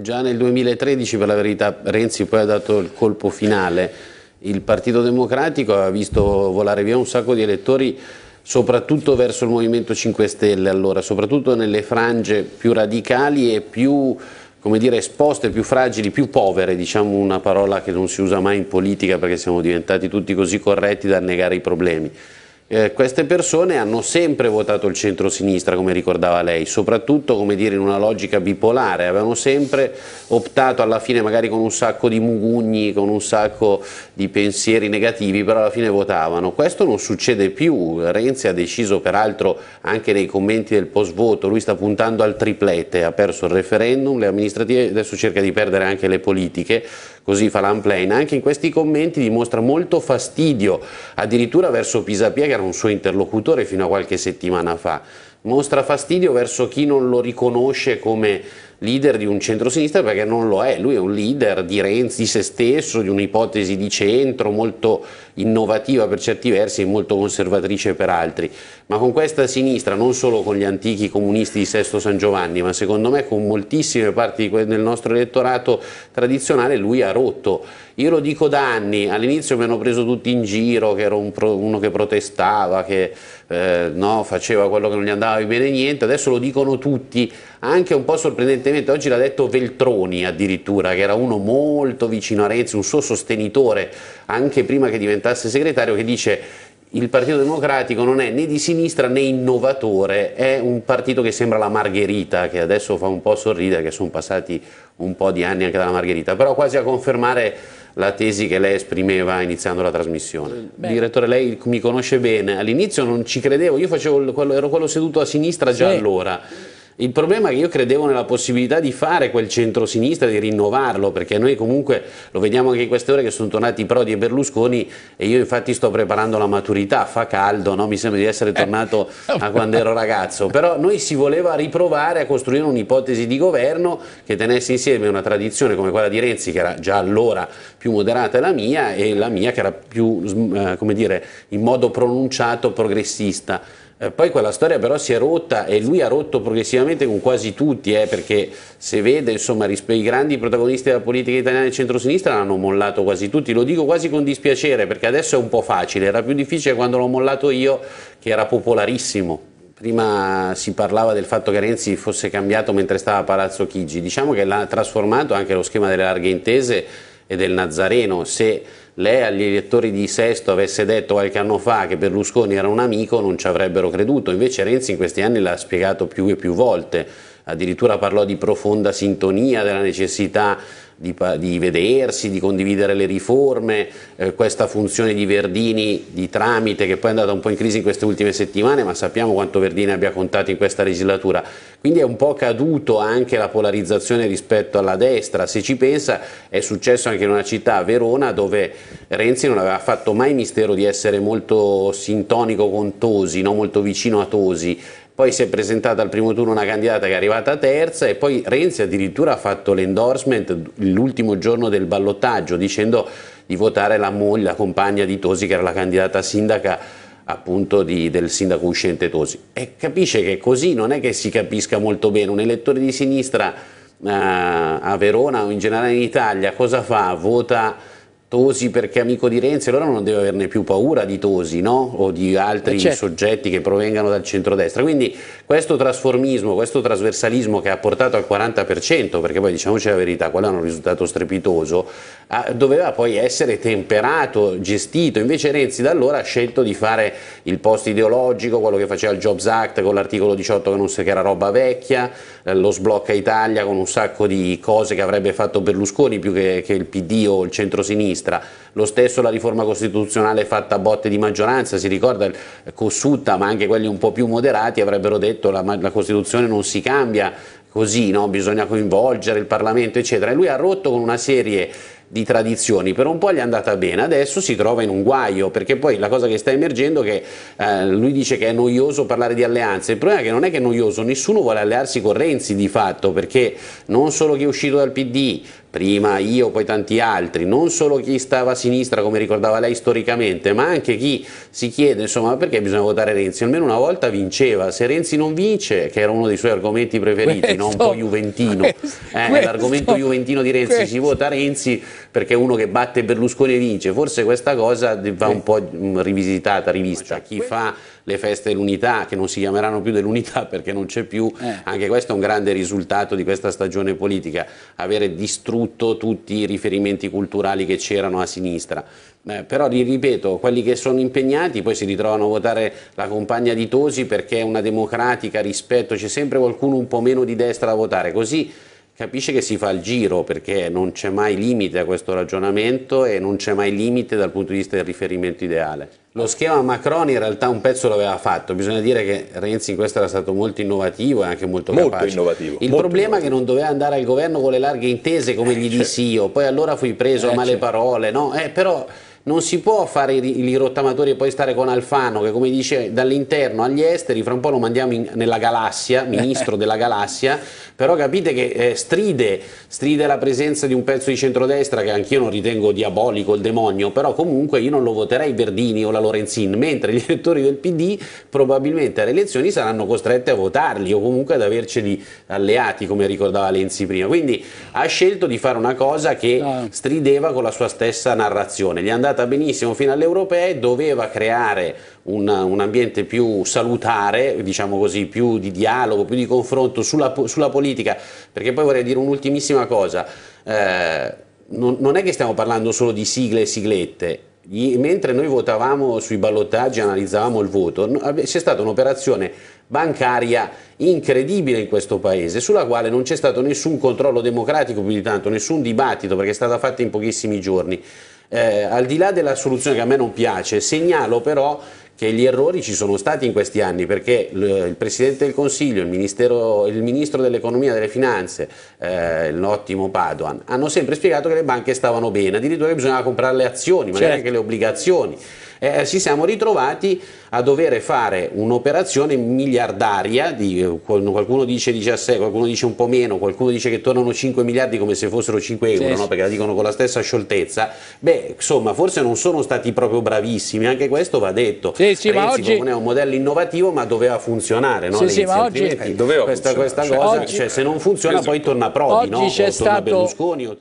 già nel 2013 per la verità Renzi poi ha dato il colpo finale, il Partito Democratico ha visto volare via un sacco di elettori soprattutto verso il Movimento 5 Stelle allora, soprattutto nelle frange più radicali e più come dire, esposte, più fragili, più povere, diciamo una parola che non si usa mai in politica perché siamo diventati tutti così corretti da negare i problemi eh, queste persone hanno sempre votato il centro-sinistra, come ricordava lei, soprattutto dire, in una logica bipolare, avevano sempre optato alla fine magari con un sacco di mugugni, con un sacco di pensieri negativi, però alla fine votavano. Questo non succede più, Renzi ha deciso peraltro anche nei commenti del post voto, lui sta puntando al triplete, ha perso il referendum, le amministrative, adesso cerca di perdere anche le politiche, così fa l'Amplain, anche in questi commenti dimostra molto fastidio, addirittura verso Pisapia che era un suo interlocutore fino a qualche settimana fa, mostra fastidio verso chi non lo riconosce come leader di un centro-sinistra perché non lo è, lui è un leader di Renzi, di se stesso, di un'ipotesi di centro molto innovativa per certi versi e molto conservatrice per altri, ma con questa sinistra, non solo con gli antichi comunisti di Sesto San Giovanni, ma secondo me con moltissime parti del nostro elettorato tradizionale lui ha rotto. Io lo dico da anni, all'inizio mi hanno preso tutti in giro, che ero un pro, uno che protestava, che eh, no, faceva quello che non gli andava bene niente, adesso lo dicono tutti, anche un po' sorprendente recentemente, oggi l'ha detto Veltroni addirittura, che era uno molto vicino a Renzi, un suo sostenitore anche prima che diventasse segretario, che dice il Partito Democratico non è né di sinistra né innovatore, è un partito che sembra la Margherita, che adesso fa un po' sorridere, che sono passati un po' di anni anche dalla Margherita, però quasi a confermare la tesi che lei esprimeva iniziando la trasmissione. Beh. Direttore, lei mi conosce bene, all'inizio non ci credevo, io quello, ero quello seduto a sinistra già sì. allora il problema è che io credevo nella possibilità di fare quel centro-sinistra, di rinnovarlo, perché noi comunque lo vediamo anche in queste ore che sono tornati Prodi e Berlusconi e io infatti sto preparando la maturità, fa caldo, no? mi sembra di essere eh. tornato a quando ero ragazzo, però noi si voleva riprovare a costruire un'ipotesi di governo che tenesse insieme una tradizione come quella di Renzi, che era già allora più moderata della mia, e la mia che era più, eh, come dire, in modo pronunciato progressista. Eh, poi quella storia però si è rotta e lui ha rotto progressivamente con quasi tutti, eh, perché se vede insomma, i grandi protagonisti della politica italiana e centrosinistra l'hanno mollato quasi tutti, lo dico quasi con dispiacere perché adesso è un po' facile, era più difficile quando l'ho mollato io che era popolarissimo. Prima si parlava del fatto che Renzi fosse cambiato mentre stava a Palazzo Chigi, diciamo che l'ha trasformato anche lo schema delle larghe intese e del Nazareno, se lei agli elettori di Sesto avesse detto qualche anno fa che Berlusconi era un amico non ci avrebbero creduto, invece Renzi in questi anni l'ha spiegato più e più volte, addirittura parlò di profonda sintonia, della necessità di, di vedersi, di condividere le riforme, eh, questa funzione di Verdini di tramite che poi è andata un po' in crisi in queste ultime settimane, ma sappiamo quanto Verdini abbia contato in questa legislatura. Quindi è un po' caduto anche la polarizzazione rispetto alla destra, se ci pensa è successo anche in una città, Verona, dove Renzi non aveva fatto mai mistero di essere molto sintonico con Tosi, no? molto vicino a Tosi, poi si è presentata al primo turno una candidata che è arrivata terza e poi Renzi addirittura ha fatto l'endorsement l'ultimo giorno del ballottaggio dicendo di votare la moglie, la compagna di Tosi che era la candidata sindaca appunto di, del sindaco uscente Tosi. E capisce che così non è che si capisca molto bene, un elettore di sinistra eh, a Verona o in generale in Italia cosa fa? Vota Tosi perché amico di Renzi, allora non deve averne più paura di Tosi no? o di altri eh, certo. soggetti che provengano dal centrodestra. Quindi questo trasformismo, questo trasversalismo che ha portato al 40%, perché poi diciamoci la verità, quello è un risultato strepitoso, ah, doveva poi essere temperato, gestito. Invece Renzi da allora ha scelto di fare il post ideologico, quello che faceva il Jobs Act con l'articolo 18 che, non, sa che era roba vecchia, eh, lo sblocca Italia con un sacco di cose che avrebbe fatto Berlusconi più che, che il PD o il centrosinistra sinistra, lo stesso la riforma costituzionale fatta a botte di maggioranza, si ricorda Cossutta ma anche quelli un po' più moderati avrebbero detto che la, la Costituzione non si cambia così, no? bisogna coinvolgere il Parlamento eccetera e lui ha rotto con una serie di tradizioni, per un po' gli è andata bene, adesso si trova in un guaio, perché poi la cosa che sta emergendo è che eh, lui dice che è noioso parlare di alleanze, il problema è che non è che è noioso, nessuno vuole allearsi con Renzi di fatto, perché non solo chi è uscito dal PD, prima io, poi tanti altri, non solo chi stava a sinistra come ricordava lei storicamente, ma anche chi si chiede insomma perché bisogna votare Renzi, almeno una volta vinceva, se Renzi non vince, che era uno dei suoi argomenti preferiti, questo, no? un po' juventino, eh, l'argomento juventino di Renzi, si vota Renzi perché uno che batte Berlusconi vince, forse questa cosa va un po' mm, rivisitata, rivista, chi fa le feste dell'unità, che non si chiameranno più dell'unità perché non c'è più, eh. anche questo è un grande risultato di questa stagione politica, avere distrutto tutti i riferimenti culturali che c'erano a sinistra. Eh, però ripeto, quelli che sono impegnati poi si ritrovano a votare la compagna di Tosi perché è una democratica, rispetto, c'è sempre qualcuno un po' meno di destra da votare, così capisce che si fa il giro perché non c'è mai limite a questo ragionamento e non c'è mai limite dal punto di vista del riferimento ideale. Lo schema Macron in realtà un pezzo l'aveva fatto, bisogna dire che Renzi in questo era stato molto innovativo e anche molto, molto capace. Innovativo, il molto problema innovativo. è che non doveva andare al governo con le larghe intese come eh, gli certo. dissi io, poi allora fui preso eh, a male certo. parole, no? Eh, però non si può fare i rottamatori e poi stare con Alfano che come dice dall'interno agli esteri, fra un po' lo mandiamo in, nella galassia, ministro della galassia, però capite che eh, stride, stride la presenza di un pezzo di centrodestra che anch'io non ritengo diabolico, il demonio, però comunque io non lo voterei Verdini o la Lorenzin, mentre gli elettori del PD probabilmente alle elezioni saranno costretti a votarli o comunque ad averceli alleati, come ricordava Lenzi prima. Quindi ha scelto di fare una cosa che strideva con la sua stessa narrazione, gli è andata andata benissimo fino alle europee, doveva creare un, un ambiente più salutare, diciamo così, più di dialogo, più di confronto sulla, sulla politica, perché poi vorrei dire un'ultimissima cosa, eh, non, non è che stiamo parlando solo di sigle e siglette, mentre noi votavamo sui ballottaggi, analizzavamo il voto, c'è stata un'operazione bancaria incredibile in questo paese, sulla quale non c'è stato nessun controllo democratico più di tanto, nessun dibattito, perché è stata fatta in pochissimi giorni. Eh, al di là della soluzione che a me non piace, segnalo però che gli errori ci sono stati in questi anni perché il Presidente del Consiglio, il, il Ministro dell'Economia e delle Finanze, eh, l'ottimo Paduan, hanno sempre spiegato che le banche stavano bene, addirittura che bisognava comprare le azioni, magari certo. anche le certo. obbligazioni eh, ci siamo ritrovati a dover fare un'operazione miliardaria, di, eh, qualcuno dice 17, qualcuno dice un po' meno, qualcuno dice che tornano 5 miliardi come se fossero 5 euro, sì, no? perché la dicono con la stessa scioltezza, beh insomma forse non sono stati proprio bravissimi, anche questo va detto, sì, sì, Renzi oggi... è un modello innovativo ma doveva funzionare, no? sì, sì, ma oggi... eh, doveva questa, funzionare. questa cioè, cosa, oggi... Certo. cioè, se non funziona poi torna Prodi, oggi no? c'è stato... Berlusconi. O...